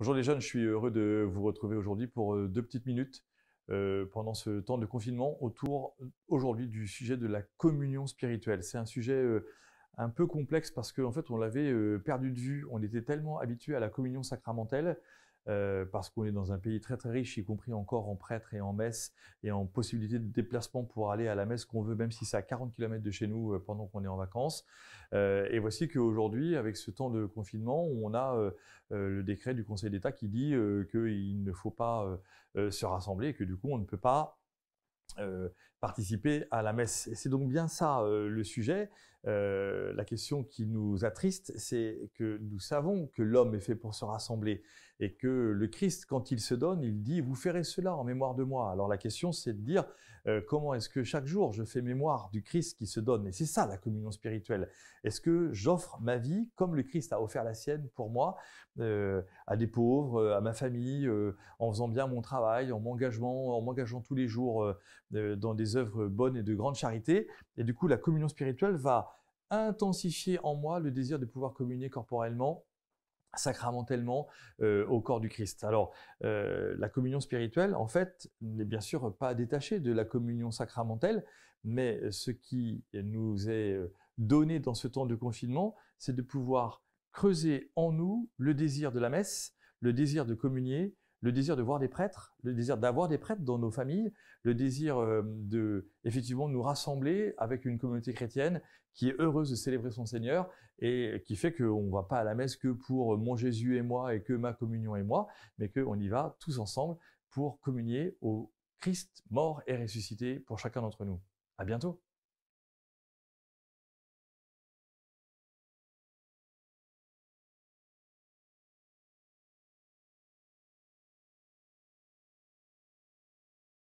Bonjour les jeunes, je suis heureux de vous retrouver aujourd'hui pour euh, deux petites minutes euh, pendant ce temps de confinement autour euh, aujourd'hui du sujet de la communion spirituelle. C'est un sujet un peu complexe parce qu'en en fait on l'avait perdu de vue, on était tellement habitué à la communion sacramentelle euh, parce qu'on est dans un pays très très riche, y compris encore en prêtres et en messe, et en possibilité de déplacement pour aller à la messe qu'on veut, même si c'est à 40 km de chez nous euh, pendant qu'on est en vacances. Euh, et voici qu'aujourd'hui, avec ce temps de confinement, on a le décret du Conseil d'État qui dit qu'il ne faut pas se rassembler que du coup, on ne peut pas participer à la messe. Et c'est donc bien ça le sujet, euh, la question qui nous attriste, c'est que nous savons que l'homme est fait pour se rassembler et que le Christ, quand il se donne, il dit Vous ferez cela en mémoire de moi. Alors la question, c'est de dire euh, Comment est-ce que chaque jour je fais mémoire du Christ qui se donne Et c'est ça la communion spirituelle. Est-ce que j'offre ma vie comme le Christ a offert la sienne pour moi, euh, à des pauvres, à ma famille, en faisant bien mon travail, en m'engageant, en m'engageant tous les jours dans des œuvres bonnes et de grande charité Et du coup, la communion spirituelle va intensifier en moi le désir de pouvoir communier corporellement sacramentellement euh, au corps du Christ. Alors, euh, la communion spirituelle, en fait, n'est bien sûr pas détachée de la communion sacramentelle, mais ce qui nous est euh, donné dans ce temps de confinement, c'est de pouvoir creuser en nous le désir de la messe, le désir de communier, le désir de voir des prêtres, le désir d'avoir des prêtres dans nos familles, le désir euh, de effectivement nous rassembler avec une communauté chrétienne qui est heureuse de célébrer son Seigneur et qui fait qu'on ne va pas à la messe que pour euh, mon Jésus et moi et que ma communion et moi, mais qu'on y va tous ensemble pour communier au Christ mort et ressuscité pour chacun d'entre nous. À bientôt.